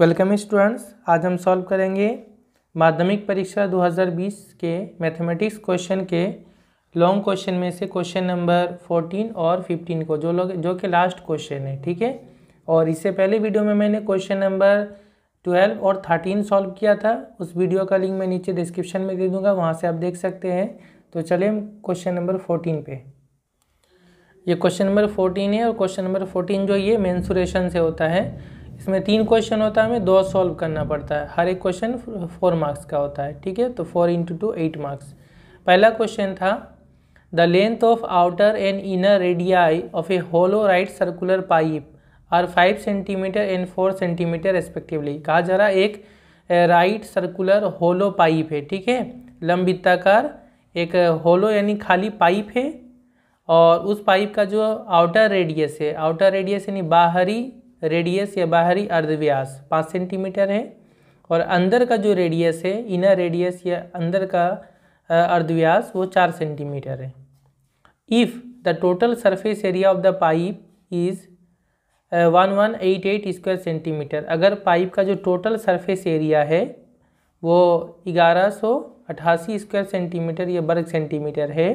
welcome students आज हम solve करेंगे माध्यमिक परीक्षा 2020 के मैथमेटिक्स क्वेश्चन के लॉन्ग क्वेश्चन में से क्वेश्चन नंबर 14 और 15 को जो लोग जो कि लास्ट क्वेश्चन है ठीक है और इससे पहले वीडियो में मैंने क्वेश्चन नंबर 12 और 13 सॉल्व किया था उस वीडियो का लिंक मैं नीचे डिस्क्रिप्शन में दे दूँगा वहाँ से आप देख सकते हैं तो चले हम क्वेश्चन नंबर फोर्टीन पे ये क्वेश्चन नंबर फोर्टीन है और क्वेश्चन नंबर फोर्टीन जो ये मैंसुरेशन से होता है इसमें तीन क्वेश्चन होता है हमें दो सॉल्व करना पड़ता है हर एक क्वेश्चन फोर मार्क्स का होता है ठीक है तो four into two eight marks पहला क्वेश्चन था the length of outer and inner radii of a hollow right circular pipe are five centimetre and four centimetre respectively कहा जा रहा एक राइट सर्कुलर होलो पाइप है ठीक है लंबिताकार एक होलो यानी खाली पाइप है और उस पाइप का जो आउटर रेडियस है आउटर रेडियस यानी बाहरी रेडियस या बाहरी अर्धव्यास पाँच सेंटीमीटर है और अंदर का जो रेडियस है इनर रेडियस या अंदर का अर्धव्यास वो चार सेंटीमीटर है if the total surface area of the pipe is one one eight eight square centimetre अगर पाइप का जो टोटल सरफेस एरिया है वो ग्यारह सौ अट्ठासी स्क्वायर सेंटीमीटर या वर्ग सेंटीमीटर है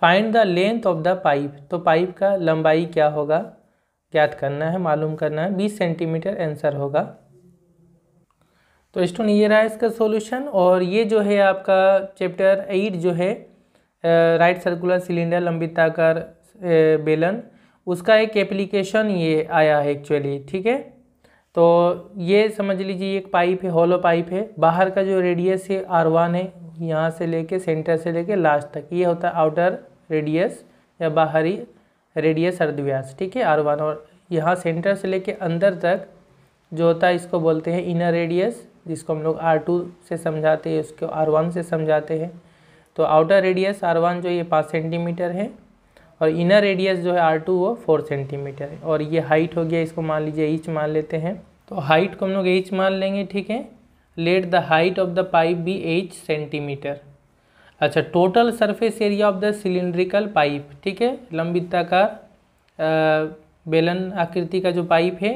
find the length of the pipe तो पाइप का लंबाई क्या होगा ज्ञात करना है मालूम करना है बीस सेंटीमीटर आंसर होगा तो स्टूडेंट ये रहा इसका सॉल्यूशन और ये जो है आपका चैप्टर एट जो है राइट सर्कुलर सिलेंडर लंबिताकार बेलन उसका एक एप्लीकेशन ये आया है एक्चुअली ठीक है तो ये समझ लीजिए एक पाइप है हॉलो पाइप है बाहर का जो रेडियस है आर वन है यहाँ से लेके सेंटर से लेके लास्ट तक ये होता है आउटर रेडियस या बाहरी रेडियस अर्धव्यास ठीक है आर वन और यहाँ सेंटर से लेके अंदर तक जो होता है इसको बोलते हैं इनर रेडियस जिसको हम लोग आर टू से समझाते हैं उसको आर वन से समझाते हैं तो आउटर रेडियस आर वन जो ये पाँच सेंटीमीटर है और इनर रेडियस जो है आर टू वो फोर सेंटीमीटर है और ये हाइट हो गया इसको मान लीजिए ईच मान लेते हैं तो हाइट को हम लोग ईच मान लेंगे ठीक है let the height of the pipe be H centimetre अच्छा total surface area of the cylindrical pipe ठीक है का बेलन आकृति का जो पाइप है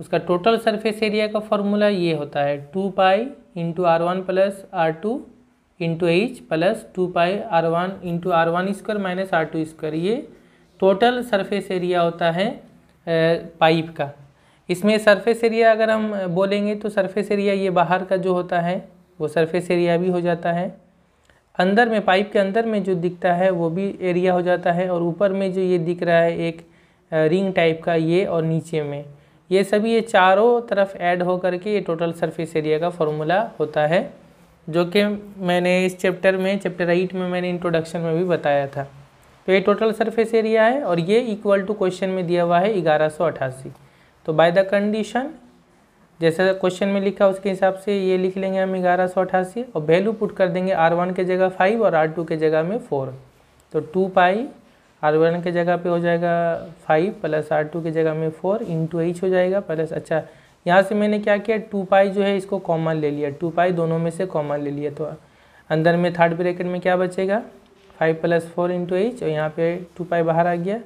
उसका टोटल सरफेस एरिया का फॉर्मूला ये होता है two pi into R one plus R two into H plus two pi R one into R one square minus R two square ये टोटल सरफेस एरिया होता है pipe का इसमें surface area अगर हम बोलेंगे तो सरफेस एरिया ये बाहर का जो होता है वो सरफेस एरिया भी हो जाता है अंदर में पाइप के अंदर में जो दिखता है वो भी एरिया हो जाता है और ऊपर में जो ये दिख रहा है एक रिंग टाइप का ये और नीचे में ये सभी ये चारों तरफ ऐड हो करके ये टोटल सरफेस एरिया का फॉर्मूला होता है जो कि मैंने इस चैप्टर में चैप्टर एट में मैंने इंट्रोडक्शन में भी बताया था तो ये टोटल सरफेस एरिया है और ये इक्वल टू क्वेश्चन में दिया हुआ है ग्यारह तो बाय द कंडीशन जैसा क्वेश्चन में लिखा उसके हिसाब से ये लिख लेंगे हम ग्यारह सौ अठासी और वैल्यू पुट कर देंगे आर वन के जगह फाइव और आर टू के जगह में फोर तो टू पाई आर वन के जगह पे हो जाएगा फाइव प्लस आर टू के जगह में फोर इंटू एच हो जाएगा प्लस अच्छा यहाँ से मैंने क्या किया टू पाई जो है इसको कॉमन ले लिया टू पाई दोनों में से कॉमन ले लिया तो अंदर में थर्ड ब्रैकेट में क्या बचेगा five plus four into H और यहाँ पे टू पाई बाहर आ गया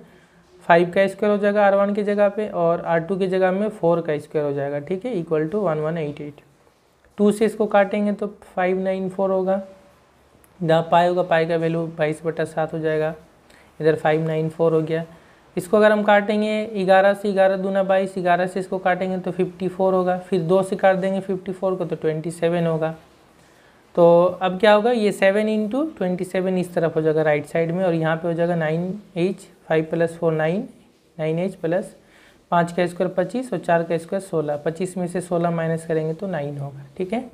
फाइव का स्क्वायर हो जाएगा आर वन की जगह पे और आर टू की जगह में फोर का स्क्वायर हो जाएगा ठीक है equal to one one eight eight two से इसको काटेंगे तो फाइव नाइन फोर होगा जहाँ पाई होगा पाई का वैल्यू बाईस बटा सात हो जाएगा इधर फाइव नाइन फोर हो गया इसको अगर हम काटेंगे ग्यारह से ग्यारह दूना बाईस ग्यारह से इसको काटेंगे तो फिफ्टी फोर होगा फिर दो से काट देंगे फिफ्टी फोर को तो ट्वेंटी सेवन होगा तो अब क्या होगा ये सेवन इंटू ट्वेंटी सेवन इस तरफ हो जाएगा राइट साइड में और यहाँ पे हो जाएगा nine H five plus four nine nine H plus पाँच का स्क्वायर पच्चीस और चार का स्क्वायर सोलह पच्चीस में से सोलह माइनस करेंगे तो नाइन होगा ठीक है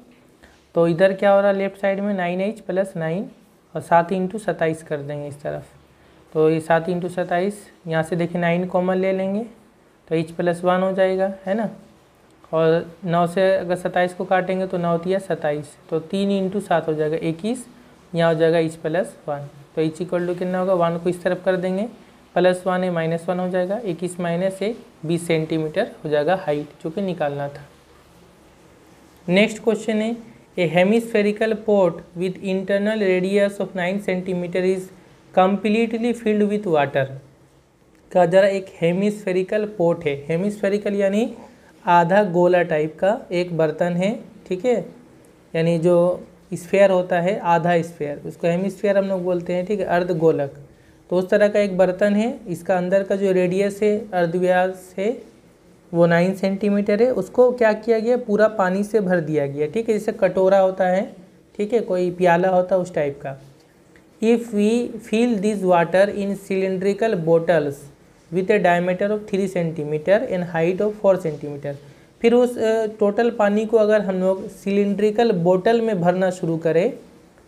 तो इधर क्या हो रहा है लेफ्ट साइड में नाइन एच प्लस नाइन और सात इंटू सत्ताईस कर देंगे इस तरफ तो ये सात इंटू सत्ताईस यहाँ से देखिए नाइन कॉमन ले लेंगे तो एच प्लस वन हो जाएगा है ना और नौ से अगर सत्ताईस को काटेंगे तो नौ दिया सत्ताईस तो तीन इंटू सात हो जाएगा इक्कीस यहाँ हो जाएगा एच प्लस वन तो एच इक्वल टू कितना होगा वन को इस तरफ कर देंगे प्लस वन है माइनस वन हो जाएगा इक्कीस माइनस एक बीस सेंटीमीटर हो जाएगा हाइट जो कि निकालना था नेक्स्ट क्वेश्चन है a hemispherical pot with internal radius of nine centimetre is completely filled with water का जरा एक हेमिस्फेरिकल पोर्ट है हेमिस्फेरिकल यानी आधा गोला टाइप का एक बर्तन है ठीक है यानी जो स्फेयर होता है आधा स्फेयर उसको हेमिस्फेयर हम लोग बोलते हैं ठीक है अर्ध गोलक तो उस तरह का एक बर्तन है इसका अंदर का जो रेडियस है अर्धव्यास है वो नाइन सेंटीमीटर है उसको क्या किया गया पूरा पानी से भर दिया गया ठीक है जैसे कटोरा होता है ठीक है कोई प्याला होता है उस टाइप का if we fill this water in cylindrical bottles with a diameter of three centimetre and height of four centimetre फिर उस टोटल पानी को अगर हम लोग सिलेंड्रिकल बोटल में भरना शुरू करें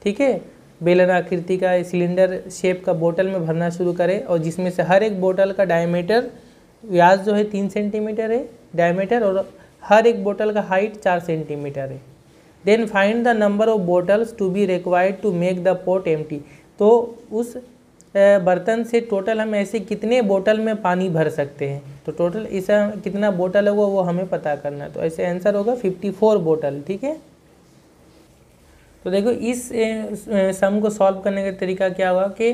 ठीक है बेलन आकृति का सिलेंडर शेप का बोतल में भरना शुरू करें और जिसमें से हर एक बोतल का डायमीटर व्यास जो है तीन सेंटीमीटर है डायमीटर और हर एक बोतल का हाइट चार सेंटीमीटर है then find the number of bottles to be required to make the pot एम तो उस बर्तन से टोटल हम ऐसे कितने बोतल में पानी भर सकते हैं तो टोटल इस कितना बोतल होगा वो हमें पता करना है तो ऐसे आंसर होगा 54 बोतल ठीक है तो देखो इस सम को सॉल्व करने का तरीका क्या हुआ कि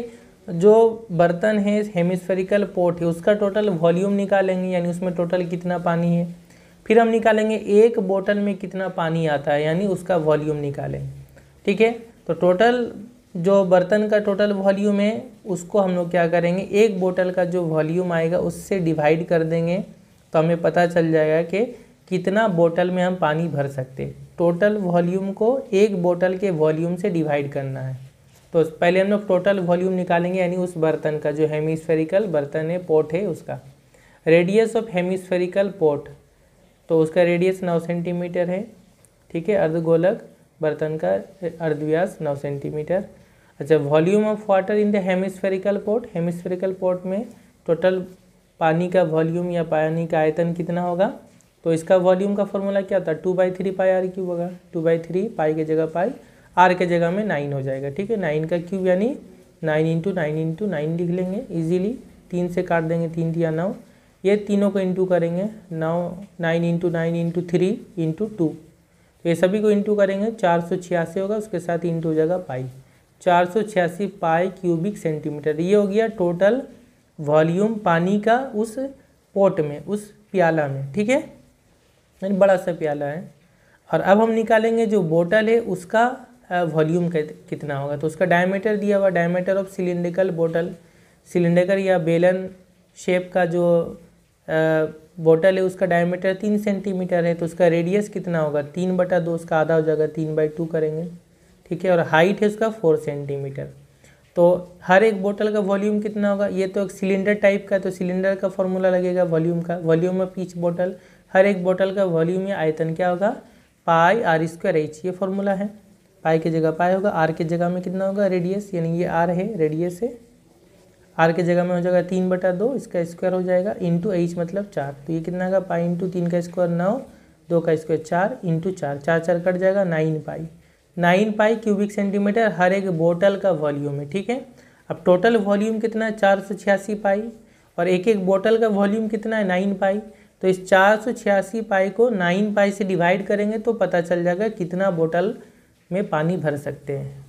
जो बर्तन है हेमिस्फेरिकल पोर्ट है उसका टोटल वॉल्यूम निकालेंगे यानी उसमें टोटल कितना पानी है फिर हम निकालेंगे एक बोतल में कितना पानी आता है यानी उसका वॉल्यूम निकालेंगे ठीक है तो टोटल जो बर्तन का टोटल वॉल्यूम है उसको हम लोग क्या करेंगे एक बोतल का जो वॉल्यूम आएगा उससे डिवाइड कर देंगे तो हमें पता चल जाएगा कि कितना बोतल में हम पानी भर सकते टोटल वॉल्यूम को एक बोतल के वॉल्यूम से डिवाइड करना है तो पहले हम लोग टोटल वॉल्यूम निकालेंगे यानी उस बर्तन का जो हेमिस्फेरिकल बर्तन है पोट है उसका रेडियस ऑफ हेमिस्फेरिकल पोट तो उसका रेडियस नौ सेंटीमीटर है ठीक है अर्धगोलक बर्तन का अर्धव्यास नौ सेंटीमीटर अच्छा volume of water in the hemispherical pot hemispherical pot में टोटल पानी का वॉल्यूम या पानी का आयतन कितना होगा तो इसका वॉल्यूम का फॉर्मूला क्या था two by three pi R cube होगा टू बाई थ्री पाई के जगह पाई आर के जगह में नाइन हो जाएगा ठीक है नाइन का क्यूब यानी nine into nine into nine लिख लेंगे इजीली तीन से काट देंगे तीन दिया नौ ये तीनों को इंटू करेंगे नौ nine into nine into three into two तो ये सभी को इंटू करेंगे चार सौ छियासी होगा उसके साथ इंटू हो जाएगा पाई चार सौ छियासी पाई क्यूबिक सेंटीमीटर ये हो गया टोटल वॉल्यूम पानी का उस पोट में उस प्याला में ठीक है यानी बड़ा सा प्याला है और अब हम निकालेंगे जो बोटल है उसका वॉल्यूम कितना होगा तो उसका डायमीटर दिया हुआ diameter of cylindrical bottle cylinder या बेलन शेप का जो बोटल है उसका डायमीटर तीन सेंटीमीटर है तो उसका रेडियस कितना होगा तीन बटा दो उसका आधा हो जाएगा तीन बाई टू करेंगे ठीक है और हाइट है उसका फोर सेंटीमीटर तो हर एक बोतल का वॉल्यूम कितना होगा ये तो एक सिलेंडर टाइप का है तो सिलेंडर का फॉर्मूला लगेगा वॉल्यूम का वॉल्यूम ऑफ पीच बोटल हर एक बोतल का वॉल्यूम या आयतन क्या होगा पाई आर स्क्वायर एच ये फॉर्मूला है पाई की जगह पाई होगा आर की जगह में कितना होगा रेडियस यानी ये आर है रेडियस है आर के जगह में हो जाएगा तीन बटा दो इसका स्क्वायर हो जाएगा इंटू एच मतलब चार तो ये कितना होगा पाई इंटू तीन का स्क्वायर नौ दो का स्क्वायर चार इंटू चार चार चार कट जाएगा nine pi nine pi cubic centimetre हर एक बोतल का वॉल्यूम है ठीक है अब टोटल वॉल्यूम कितना है चार सौ छियासी पाई और एक एक बोतल का वॉल्यूम कितना है नाइन पाई तो इस चार सौ छियासी पाई को नाइन पाई से डिवाइड करेंगे तो पता चल जाएगा कितना बोतल में पानी भर सकते हैं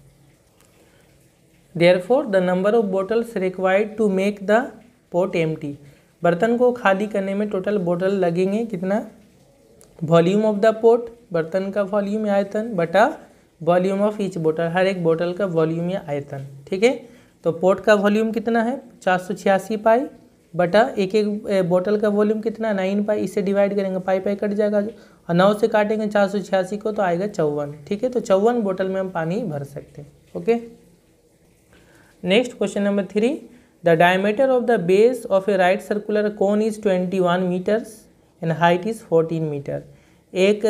for the number of bottles required to make the pot एम बर्तन को खाली करने में टोटल बोटल लगेंगे कितना वॉल्यूम ऑफ द पोट बर्तन का वॉल्यूम या आयतन बटा वॉल्यूम ऑफ ईच बोटल हर एक बोटल का वॉल्यूम या आयतन ठीक है तो पोट का वॉल्यूम कितना है चार सौ छियासी पाई बटा एक एक बोतल का वॉल्यूम कितना नाइन पाई इससे डिवाइड करेंगे पाई पाई कट जाएगा और नौ से काटेंगे चार सौ छियासी को तो आएगा चौवन ठीक है तो चौवन बोतल में हम पानी भर सकते हैं okay next question number three the diameter of the base of a right circular cone is twenty one metres and height is fourteen metre एक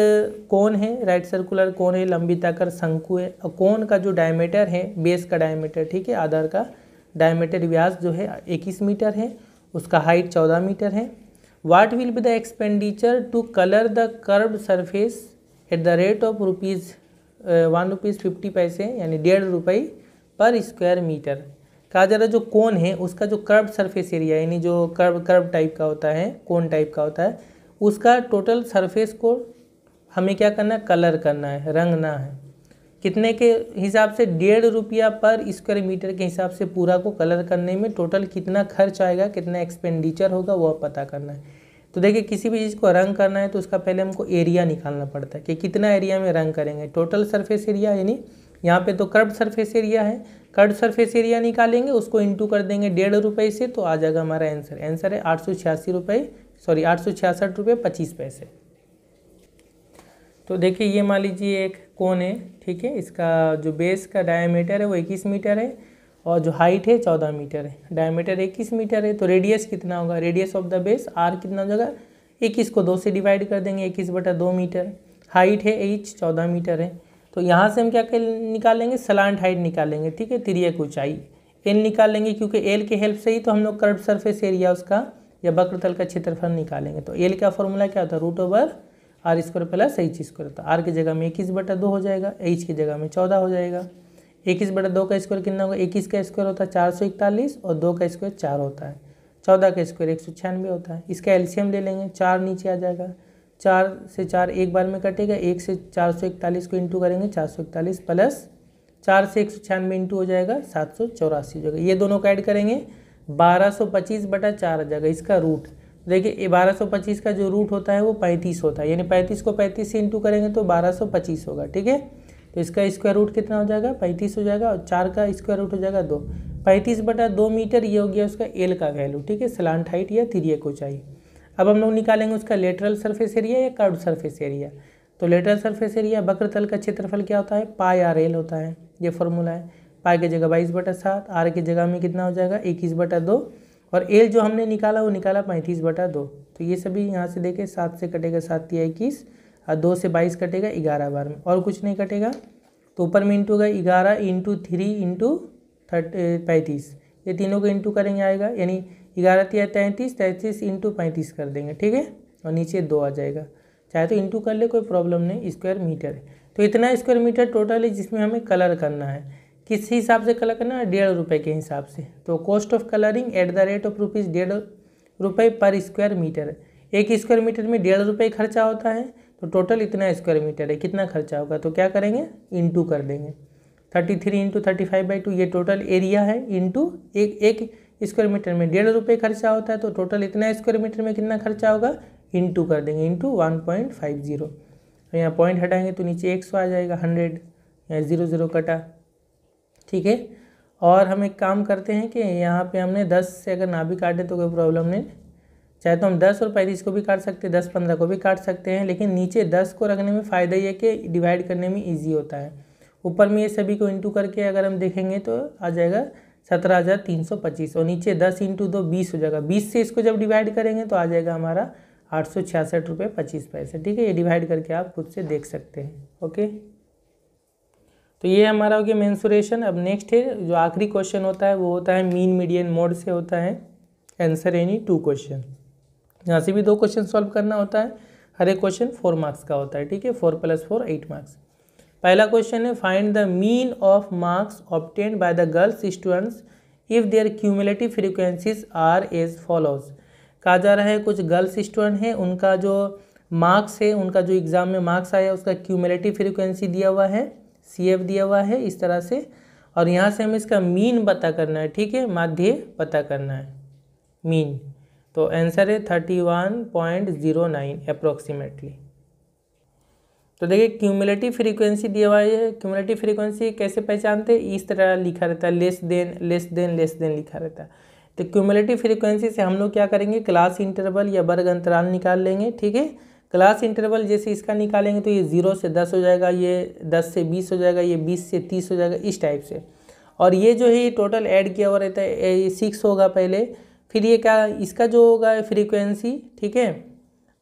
कोन है राइट सर्कुलर कोन है लंबी ताकर शंकु है और कोन का जो डायमीटर है बेस का डायमीटर ठीक है आधार का डायमीटर व्यास जो है इक्कीस मीटर है उसका हाइट चौदह मीटर है what will be the expenditure to colour the curve surface at the rate of rupees one rupees fifty paise यानी डेढ़ रुपये पर स्क्वायर मीटर कहा जा रहा है जो कोन है उसका जो कर्व सरफेस एरिया यानी जो कर्व कर्व टाइप का होता है कोन टाइप का होता है उसका टोटल सरफेस को हमें क्या करना है कलर करना है रंगना है कितने के हिसाब से डेढ़ रुपया पर स्क्वायर मीटर के हिसाब से पूरा को कलर करने में टोटल कितना खर्च आएगा कितना एक्सपेंडिचर होगा वह पता करना है तो देखिए किसी भी चीज़ को रंग करना है तो उसका पहले हमको एरिया निकालना पड़ता है कि कितना एरिया में रंग करेंगे टोटल सरफेस एरिया यानी यहाँ पे तो कर्ड सरफेस एरिया है कर्ड सरफेस एरिया निकालेंगे उसको इंटू कर देंगे डेढ़ रुपये से तो आ जाएगा हमारा आंसर आंसर है आठ सौ छियासी रुपये सॉरी आठ सौ छियासठ रुपये पच्चीस पैसे तो देखिए ये मान लीजिए एक कोन है ठीक है इसका जो बेस का डायमीटर है वो इक्कीस मीटर है और जो हाइट है चौदह मीटर है डायमीटर इक्कीस मीटर है तो रेडियस कितना होगा radius of the base R कितना हो जाएगा इक्कीस को दो से डिवाइड कर देंगे इक्कीस बटा दो मीटर हाइट है एच चौदह मीटर है तो यहाँ से हम क्या निकालेंगे सलांट हाइट निकालेंगे ठीक है तिरक ऊंचाई एल निकालेंगे क्योंकि एल के हेल्प से ही तो हम लोग कर्व सरफेस एरिया उसका या वक्रतल का क्षेत्रफल निकालेंगे तो एल का फॉर्मूला क्या होता है root over r square plus h square तो आर की जगह में इक्कीस बटा दो हो जाएगा एच की जगह में चौदह हो जाएगा इक्कीस बटा दो का स्क्वायर कितना होगा इक्कीस का स्क्वायर होता है चार सौ इकतालीस और दो का स्क्वायर चार होता है चौदह का स्क्वायर एक सौ छियानवे होता है इसका एल्शियम ले लेंगे चार नीचे आ जाएगा चार से चार एक बार में कटेगा एक से चार सौ इकतालीस को इंटू करेंगे चार सौ इकतालीस प्लस चार से एक सौ छियानवे इंटू हो जाएगा सात सौ चौरासी हो जाएगा ये दोनों का ऐड करेंगे बारह सौ पच्चीस बटा चार आ जाएगा इसका रूट देखिए सौ पच्चीस का जो रूट होता है वो 35 होता है यानी 35 को 35 से इंटू करेंगे तो 1225 होगा ठीक है तो इसका स्क्वायर रूट कितना हो जाएगा 35 हो जाएगा और चार का स्क्वायर रूट हो जाएगा दो पैंतीस बटा दो मीटर ये हो गया उसका एल का वैल्यू ठीक है स्लांट हाइट या को ऊंचाई अब हम लोग निकालेंगे उसका लेटरल सर्फेस एरिया या कर्व सर्फेस एरिया तो लेटरल सर्फेस एरिया वक्र तल का क्षेत्रफल क्या होता है पाई आर एल होता है ये फॉर्मूला है पाई की जगह बाईस बटा सात आर की जगह में कितना हो जाएगा इक्कीस बटा दो और एल जो हमने निकाला वो निकाला पैंतीस बटा दो तो ये सभी यहाँ से देखें सात से कटेगा सात या इक्कीस और दो से बाईस कटेगा ग्यारह बार में और कुछ नहीं कटेगा तो ऊपर में इंटू होगा ग्यारह इंटू थ्री इंटू थर्ट पैंतीस ये तीनों को इंटू करेंगे आएगा यानी ग्यारह तीन तैंतीस तैंतीस इंटू पैंतीस कर देंगे ठीक है और नीचे दो आ जाएगा चाहे तो इंटू कर ले कोई प्रॉब्लम नहीं स्क्वायर मीटर तो इतना स्क्वायर मीटर टोटल है जिसमें हमें कलर करना है किस हिसाब से कलर करना है डेढ़ रुपये के हिसाब से तो cost of colouring at the rate of rupees डेढ़ रुपये पर स्क्वायर मीटर एक स्क्वायर मीटर में डेढ़ रुपये खर्चा होता है तो टोटल इतना स्क्वायर मीटर है कितना खर्चा होगा तो क्या करेंगे इंटू कर देंगे thirty three into thirty five by two ये टोटल एरिया है इंटू एक एक स्क्वायर मीटर में डेढ़ रुपये खर्चा होता है तो टोटल इतना स्क्वायर मीटर में कितना खर्चा होगा इंटू कर देंगे into one point five zero यहाँ पॉइंट हटाएंगे तो नीचे एक सौ आ जाएगा हंड्रेड यहाँ ज़ीरो ज़ीरो कटा ठीक है और हम एक काम करते हैं कि यहाँ पे हमने दस से अगर ना भी काटे तो कोई प्रॉब्लम नहीं चाहे तो हम दस और पैंतीस को भी काट सकते हैं दस पंद्रह को भी काट सकते हैं लेकिन नीचे दस को रखने में फ़ायदा ये है कि डिवाइड करने में ईजी होता है ऊपर में ये सभी को इंटू करके अगर हम देखेंगे तो आ जाएगा सत्रह हज़ार तीन सौ पच्चीस और नीचे दस इंटू दो बीस हो जाएगा बीस से इसको जब डिवाइड करेंगे तो आ जाएगा हमारा आठ सौ छियासठ रुपये पच्चीस पैसे ठीक है ये डिवाइड करके आप खुद से देख सकते हैं ओके तो ये हमारा हो गया मैंसुरेशन अब नेक्स्ट है जो आखिरी क्वेश्चन होता है वो होता है मीन मीडियन मोड से होता है आंसर एनी टू क्वेश्चन यहाँ से भी दो क्वेश्चन सॉल्व करना होता है हर एक क्वेश्चन फोर मार्क्स का होता है ठीक है four plus four eight marks पहला क्वेश्चन है find the mean of marks obtained by the girls students if their cumulative frequencies are as follows कहा जा रहा है कुछ गर्ल्स स्टूडेंट हैं उनका जो मार्क्स है उनका जो एग्ज़ाम में मार्क्स आया उसका क्यूमुलेटिव फ्रिक्वेंसी दिया हुआ है सी एफ दिया हुआ है इस तरह से और यहाँ से हमें इसका मीन पता करना है ठीक है माध्य पता करना है मीन तो आंसर है thirty one point zero nine approximately तो देखिए क्यूमुलेटिव फ्रीक्वेंसी दिया हुआ है क्यूमुलेटिव फ्रीक्वेंसी कैसे पहचानते हैं इस तरह लिखा रहता है less than less than less than लिखा रहता है तो क्यूमुलेटिव फ्रीक्वेंसी से हम लोग क्या करेंगे क्लास इंटरवल या वर्ग अंतराल निकाल लेंगे ठीक है क्लास इंटरवल जैसे इसका निकालेंगे तो ये ज़ीरो से दस हो जाएगा ये दस से बीस हो जाएगा ये बीस से तीस हो जाएगा इस टाइप से और ये जो है टोटल ऐड किया हुआ रहता है ये सिक्स होगा पहले फिर ये क्या इसका जो होगा फ्रीक्वेंसी ठीक है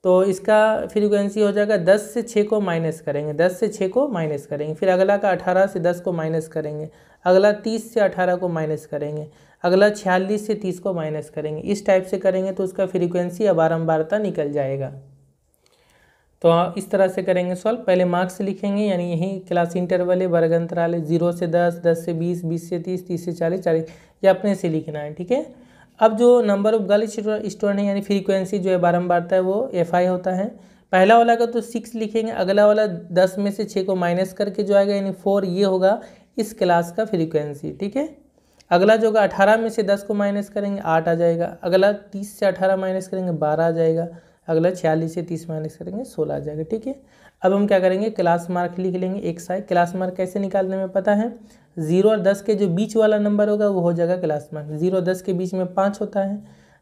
तो इसका फ्रीक्वेंसी हो जाएगा दस से छः को माइनस करेंगे दस से छः को माइनस करेंगे फिर अगला का अठारह से दस को माइनस करेंगे अगला तीस से अठारह को माइनस करेंगे अगला छियालीस से तीस को माइनस करेंगे इस टाइप से करेंगे तो उसका फ्रीक्वेंसी अब निकल जाएगा तो हाँ, इस तरह से करेंगे सॉल्व पहले मार्क्स लिखेंगे यानी यही क्लास इंटरवल है वर्ग अंतराल है जीरो से दस दस से बीस बीस से तीस तीस से चालीस चालीस ये अपने से लिखना है ठीक है अब जो नंबर ऑफ गर्ल स्टूडेंट है यानी फ्रीक्वेंसी जो है बारम्बारता है वो एफ आई होता है पहला वाला का तो सिक्स लिखेंगे अगला वाला दस में से छः को माइनस करके जो आएगा यानी फोर ये होगा इस क्लास का फ्रीक्वेंसी ठीक है अगला जो होगा अठारह में से दस को माइनस करेंगे आठ आ जाएगा अगला तीस से अठारह माइनस करेंगे बारह आ जाएगा अगला छियालीस से तीस माइनस करेंगे सोलह आ जाएगा ठीक है अब हम क्या करेंगे क्लास मार्क लिख लेंगे एक साइड क्लास मार्क कैसे निकालने में पता है जीरो और दस के जो बीच वाला नंबर होगा वो हो जाएगा क्लास मार्क जीरो दस के बीच में पाँच होता है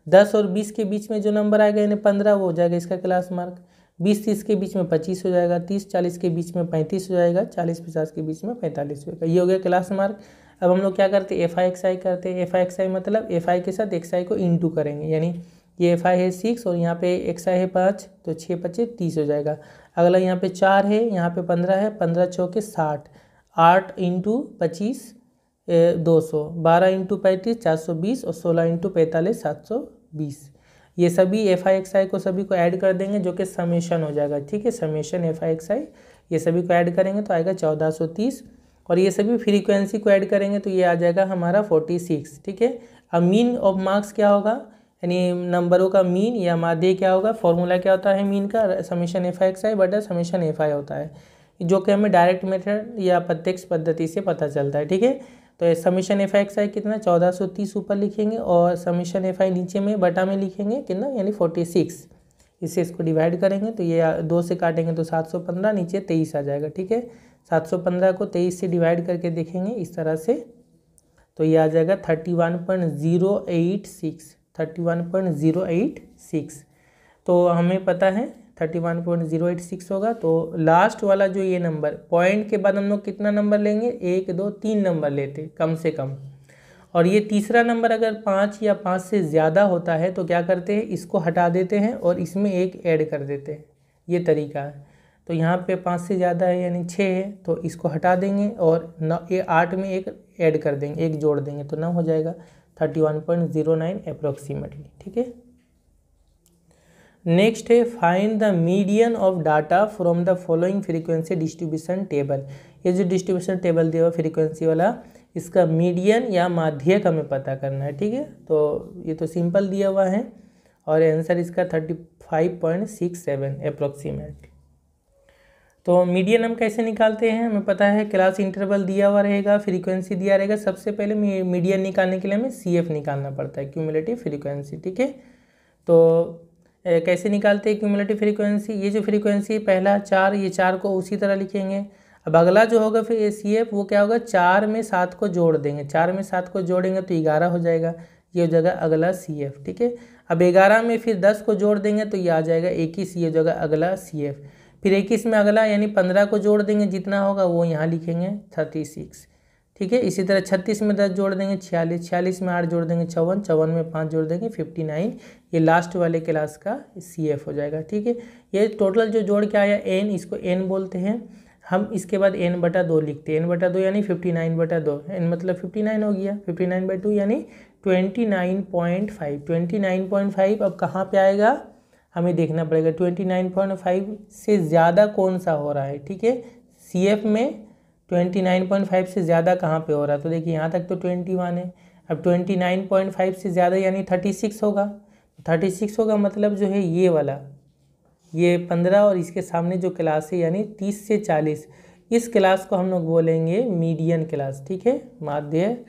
दस और बीस के बीच में जो नंबर आएगा यानी पंद्रह वो हो जाएगा इसका क्लास मार्क बीस तीस के बीच में पच्चीस हो जाएगा तीस चालीस के बीच में पैंतीस हो जाएगा चालीस पचास के बीच में पैंतालीस हो जाएगा ये हो गया क्लास मार्क अब हम लोग क्या करते हैं एफ आई एक्स आई करते हैं एफ आई एक्स आई मतलब एफ आई के साथ एक्स आई को इंटू करेंगे यानी ये एफ आई है सिक्स और यहाँ पे एक्स आई है पाँच तो छः पच्चीस तीस हो जाएगा अगला यहाँ पे चार है यहाँ पे पंद्रह है पंद्रह चौके साठ आठ इंटू पच्चीस दो सौ बारह इंटू पैंतीस चार सौ बीस और सोलह इंटू पैंतालीस सात सौ बीस ये सभी एफ आई एक्स आई को सभी को ऐड कर देंगे जो कि समेशन हो जाएगा ठीक है summation f i x i ये सभी को ऐड करेंगे तो आएगा चौदह सौ तीस और ये सभी फ्रीक्वेंसी को ऐड करेंगे तो ये आ जाएगा हमारा फोर्टी सिक्स ठीक है अब मीन ऑफ मार्क्स क्या होगा यानी नंबरों का मीन या माध्य क्या होगा फॉर्मूला क्या होता है मीन का समीशन एफ एक्स आई बटा समीशन एफ आई होता है जो कि हमें डायरेक्ट मेथड या प्रत्यक्ष पद्धति से पता चलता है ठीक है तो समीशन एफ एक्स आई कितना चौदह सौ तीस ऊपर लिखेंगे और समीशन एफ आई नीचे में बटा में लिखेंगे कितना यानी फोर्टी सिक्स इससे इसको डिवाइड करेंगे तो ये दो से काटेंगे तो सात सौ पंद्रह नीचे तेईस आ जाएगा ठीक है सात सौ पंद्रह को तेईस से डिवाइड करके देखेंगे इस तरह से तो ये आ जाएगा thirty one point zero eight six thirty one point zero eight six तो हमें पता है thirty one point zero eight six होगा तो लास्ट वाला जो ये नंबर पॉइंट के बाद हम लोग कितना नंबर लेंगे एक दो तीन नंबर लेते कम से कम और ये तीसरा नंबर अगर पाँच या पाँच से ज़्यादा होता है तो क्या करते हैं इसको हटा देते हैं और इसमें एक ऐड कर देते हैं ये तरीका है तो यहाँ पे पाँच से ज़्यादा है यानी छः है तो इसको हटा देंगे और नौ ये आठ में एक ऐड कर देंगे एक जोड़ देंगे तो नौ हो जाएगा thirty one point zero nine approximately ठीक है नेक्स्ट है find the median of data from the following frequency distribution table ये जो डिस्ट्रीब्यूशन टेबल दिया हुआ फ्रीक्वेंसी वाला इसका मीडियन या माध्यक हमें पता करना है ठीक है तो ये तो सिंपल दिया हुआ है और आंसर इसका thirty five point six seven approximately तो मीडियन हम कैसे निकालते हैं हमें पता है क्लास इंटरवल दिया हुआ रहेगा फ्रीक्वेंसी दिया रहेगा सबसे पहले मीडियन निकालने के लिए हमें सी एफ निकालना पड़ता है क्यूमुलेटिव फ्रीक्वेंसी ठीक है तो ए, कैसे निकालते हैं क्यूमुलेटिव फ्रीक्वेंसी ये जो फ्रीक्वेंसी पहला चार ये चार को उसी तरह लिखेंगे अब अगला जो होगा फिर सी एफ वो क्या होगा चार में सात को जोड़ देंगे चार में सात को जोड़ेंगे तो ग्यारह हो जाएगा ये हो जाएगा अगला सी एफ ठीक है अब ग्यारह में फिर दस को जोड़ देंगे तो ये आ जाएगा एक ही सी हो जाएगा अगला सी एफ फिर इक्कीस में अगला यानी पंद्रह को जोड़ देंगे जितना होगा वो यहाँ लिखेंगे थर्टी सिक्स ठीक है इसी तरह छत्तीस में दस जोड़ देंगे छियालीस छियालीस में आठ जोड़ देंगे चौवन चौवन में पाँच जोड़ देंगे फिफ्टी नाइन ये लास्ट वाले क्लास का सी एफ हो जाएगा ठीक है ये टोटल जो जोड़ के आया एन इसको एन बोलते हैं हम इसके बाद एन बटा दो लिखते हैं एन बटा दो यानी फिफ्टी नाइन बटा दो एन मतलब फिफ्टी नाइन हो गया फिफ्टी नाइन बाई टू यानी twenty nine point five twenty nine point five अब कहाँ पे आएगा हमें देखना पड़ेगा ट्वेंटी नाइन पॉइंट फाइव से ज़्यादा कौन सा हो रहा है ठीक है सी एफ में ट्वेंटी नाइन पॉइंट फाइव से ज़्यादा कहाँ पे हो रहा है तो देखिए यहाँ तक तो ट्वेंटी वन है अब ट्वेंटी नाइन पॉइंट फाइव से ज़्यादा यानी थर्टी सिक्स होगा थर्टी सिक्स होगा मतलब जो है ये वाला ये पंद्रह और इसके सामने जो क्लास है यानी तीस से चालीस इस क्लास को हम लोग बोलेंगे मीडियन क्लास ठीक है माध्यक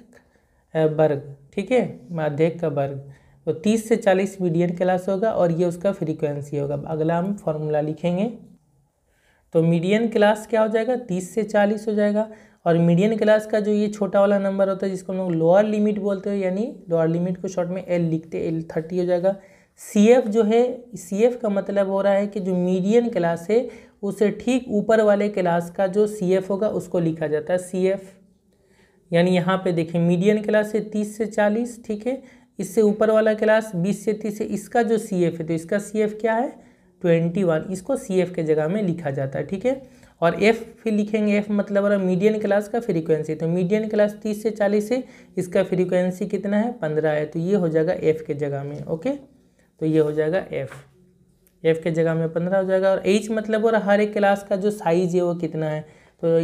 वर्ग ठीक है माध्यक का वर्ग तो 30 से 40 मीडियन क्लास होगा और ये उसका फ्रीक्वेंसी होगा अगला हम फॉर्मूला लिखेंगे तो मीडियन क्लास क्या हो जाएगा 30 से 40 हो जाएगा और मीडियन क्लास का जो ये छोटा वाला नंबर होता है जिसको हम लोग लोअर लिमिट बोलते हैं यानी लोअर लिमिट को शॉर्ट में एल लिखते एल थर्टी हो जाएगा सी एफ जो है सी एफ का मतलब हो रहा है कि जो मीडियन क्लास है उसे ठीक ऊपर वाले क्लास का जो सी एफ होगा उसको लिखा जाता है सी एफ यानी यहाँ पे देखें मीडियन क्लास है तीस से चालीस ठीक है इससे ऊपर वाला क्लास बीस से तीस है इसका जो सी एफ है तो इसका सी एफ क्या है ट्वेंटी वन इसको सी एफ के जगह में लिखा जाता है ठीक है और एफ फिर लिखेंगे एफ मतलब रहा मीडियन क्लास का फ्रीक्वेंसी तो मीडियन क्लास तीस से चालीस है इसका फ्रीक्वेंसी कितना है पंद्रह है तो ये हो जाएगा एफ के जगह में ओके तो ये हो जाएगा एफ़ एफ के जगह में पंद्रह हो जाएगा और एच मतलब और हर एक क्लास का जो साइज़ है वो कितना है तो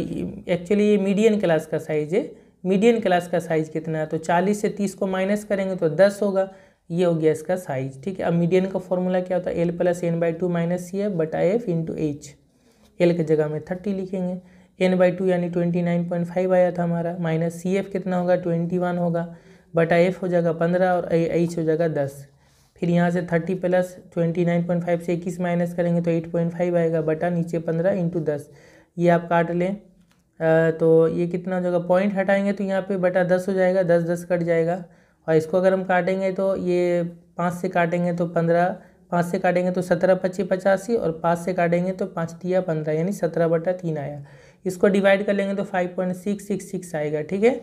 एक्चुअली ये मीडियन क्लास का साइज़ है मीडियम क्लास का साइज कितना है तो चालीस से तीस को माइनस करेंगे तो दस होगा ये हो गया इसका साइज ठीक है अब मीडियन का फॉर्मूला क्या होता है l plus n by two minus c f बटा एफ इंटू एच एल की जगह में थर्टी लिखेंगे एन बाई टू यानी ट्वेंटी नाइन पॉइंट फाइव आया था हमारा माइनस सी एफ कितना होगा ट्वेंटी वन होगा बटा एफ हो जाएगा पंद्रह और एच हो जाएगा दस फिर यहाँ से thirty plus twenty nine point five से इक्कीस माइनस करेंगे तो एट पॉइंट फाइव आएगा बटा नीचे पंद्रह इंटू दस ये आप काट लें तो ये कितना हो जाएगा पॉइंट हटाएंगे तो यहाँ पे बटा दस हो जाएगा दस दस कट जाएगा और इसको अगर हम काटेंगे तो ये पाँच से काटेंगे तो पंद्रह पाँच से काटेंगे तो सत्रह पच्चीस पचासी और पाँच से काटेंगे तो पाँच दिया पंद्रह यानी सत्रह बटा तीन आया इसको डिवाइड कर लेंगे तो five point six six six आएगा ठीक है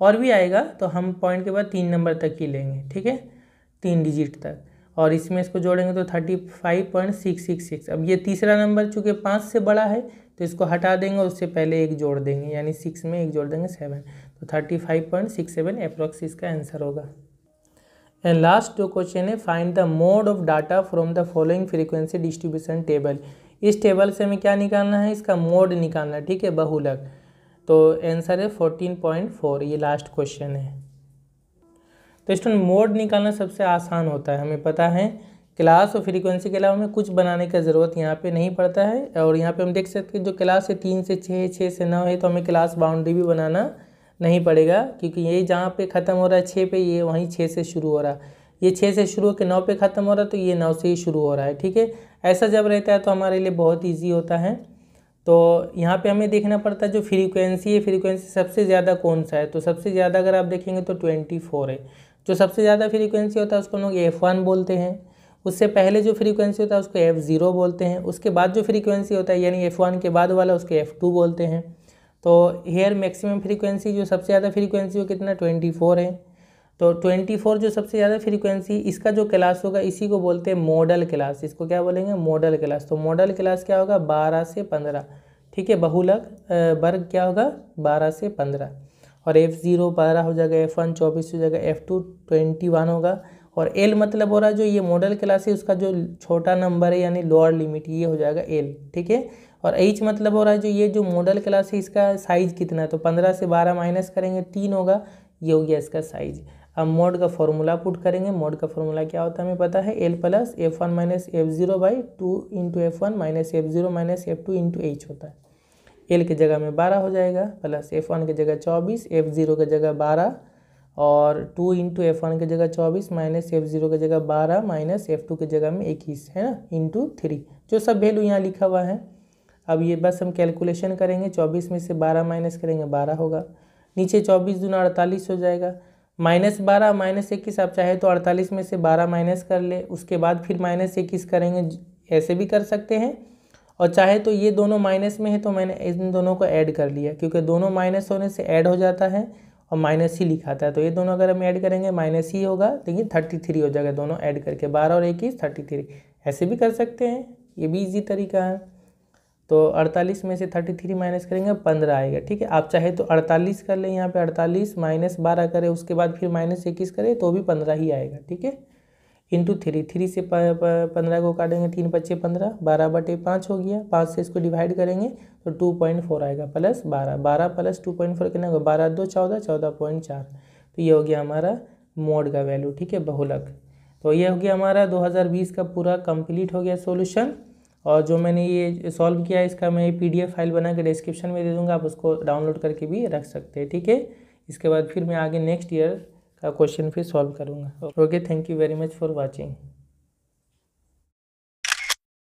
और भी आएगा तो हम पॉइंट के बाद तीन नंबर तक ही लेंगे ठीक है तीन डिजिट तक और इसमें इसको जोड़ेंगे तो thirty five point six six six अब ये तीसरा नंबर चूँकि पाँच से बड़ा है तो इसको हटा देंगे उससे पहले एक जोड़ देंगे यानी सिक्स में एक जोड़ देंगे सेवन तो thirty five point six seven approx इसका आंसर होगा एंड लास्ट जो क्वेश्चन है find the mode of data from the following frequency distribution table इस टेबल से हमें क्या निकालना है इसका मोड निकालना है ठीक है बहुलक तो आंसर है फोर्टीन पॉइंट फोर ये लास्ट क्वेश्चन है तो स्टूडेंट मोड निकालना सबसे आसान होता है हमें पता है क्लास और फ्रीक्वेंसी के अलावा हमें कुछ बनाने का ज़रूरत यहाँ पे नहीं पड़ता है और यहाँ पे हम देख सकते हैं जो क्लास है तीन से छः छः से नौ है तो हमें क्लास बाउंड्री भी बनाना नहीं पड़ेगा क्योंकि ये जहाँ पे ख़त्म हो रहा है छः पे ये वहीं छः से शुरू हो रहा है ये छः से शुरू होकर नौ पे ख़त्म हो रहा है तो ये नौ से ही शुरू हो रहा है ठीक है ऐसा जब रहता है तो हमारे लिए बहुत ईजी होता है तो यहाँ पर हमें देखना पड़ता है जो फ्रीकुनसी है फ्रीकुनसी सबसे ज़्यादा कौन सा है तो सबसे ज़्यादा अगर आप देखेंगे तो ट्वेंटी फोर है जो सबसे ज़्यादा फ्रीकुनसी होता है उसको हम लोग एफ़ वन बोलते हैं उससे पहले जो फ्रीक्वेंसी होता है उसको एफ़ ज़ीरो बोलते हैं उसके बाद जो फ्रीक्वेंसी होता है यानी एफ़ वन के बाद वाला उसके एफ़ टू बोलते हैं तो हेयर मैक्सिमम फ्रीक्वेंसी जो सबसे ज़्यादा फ्रीक्वेंसी हो कितना ट्वेंटी फोर है तो ट्वेंटी फोर जो सबसे ज़्यादा फ्रीक्वेंसी इसका जो क्लास होगा इसी को बोलते हैं मॉडल क्लास इसको क्या बोलेंगे मॉडल क्लास तो मॉडल क्लास क्या होगा बारह से पंद्रह ठीक है बहुलक वर्ग क्या होगा बारह से पंद्रह और एफ़ ज़ीरो बारह हो जाएगा एफ़ वन चौबीस हो जाएगा एफ़ टू ट्वेंटी वन होगा और एल मतलब हो रहा है जो ये मॉडल क्लास है उसका जो छोटा नंबर है यानी लोअर लिमिट ये हो जाएगा एल ठीक है और एच मतलब हो रहा है जो ये जो मॉडल क्लास है इसका साइज कितना है तो पंद्रह से बारह माइनस करेंगे तीन होगा ये हो गया इसका साइज अब मोड का फॉर्मूला पुट करेंगे मोड का फॉर्मूला क्या होता है हमें पता है l plus f one minus f zero by two into f one minus f zero minus f two into h होता है एल के जगह में बारह हो जाएगा प्लस एफ वन की जगह चौबीस एफ जीरो की जगह बारह और टू इंटू एफ वन की जगह चौबीस माइनस एफ ज़ीरो की जगह बारह माइनस एफ टू की जगह में इक्कीस है ना इंटू थ्री जो सब वैल्यू यहाँ लिखा हुआ है अब ये बस हम कैलकुलेशन करेंगे चौबीस में से बारह माइनस करेंगे बारह होगा नीचे चौबीस दूना अड़तालीस हो जाएगा माइनस बारह माइनस इक्कीस आप चाहे तो अड़तालीस में से बारह माइनस कर ले उसके बाद फिर माइनस इक्कीस करेंगे ऐसे भी कर सकते हैं और चाहे तो ये दोनों माइनस में है तो मैंने इन दोनों को ऐड कर लिया क्योंकि दोनों माइनस होने से ऐड हो जाता है और माइनस ही लिखा था तो ये दोनों अगर हम ऐड करेंगे माइनस ही होगा लेकिन थर्टी थ्री हो जाएगा दोनों ऐड करके बारह और इक्कीस थर्टी थ्री ऐसे भी कर सकते हैं ये भी इजी तरीका है तो अड़तालीस में से थर्टी थ्री माइनस करेंगे पंद्रह आएगा ठीक है आप चाहे तो अड़तालीस कर लें यहाँ पर अड़तालीस माइनस बारह करें उसके बाद फिर माइनस इक्कीस करें तो भी पंद्रह ही आएगा ठीक है इंटू थ्री थ्री से पंद्रह को काटेंगे तीन पच्चे पंद्रह बारह बटे पाँच हो गया पाँच से इसको डिवाइड करेंगे तो टू पॉइंट फोर आएगा प्लस बारह बारह प्लस टू पॉइंट फोर कितना होगा बारह दो चौदह चौदह पॉइंट चार तो ये हो गया हमारा मोड का वैल्यू ठीक है बहुलक तो ये हो गया हमारा बीस का पूरा कम्प्लीट हो गया सोल्यूशन और जो मैंने ये सॉल्व किया इसका मैं एफ फाइल बना के डिस्क्रिप्शन में दे दूँगा आप उसको डाउनलोड करके भी रख सकते हैं ठीक है इसके बाद फिर मैं आगे नेक्स्ट ईयर का क्वेश्चन फिर सॉल्व करूँगा okay thank you very much for watching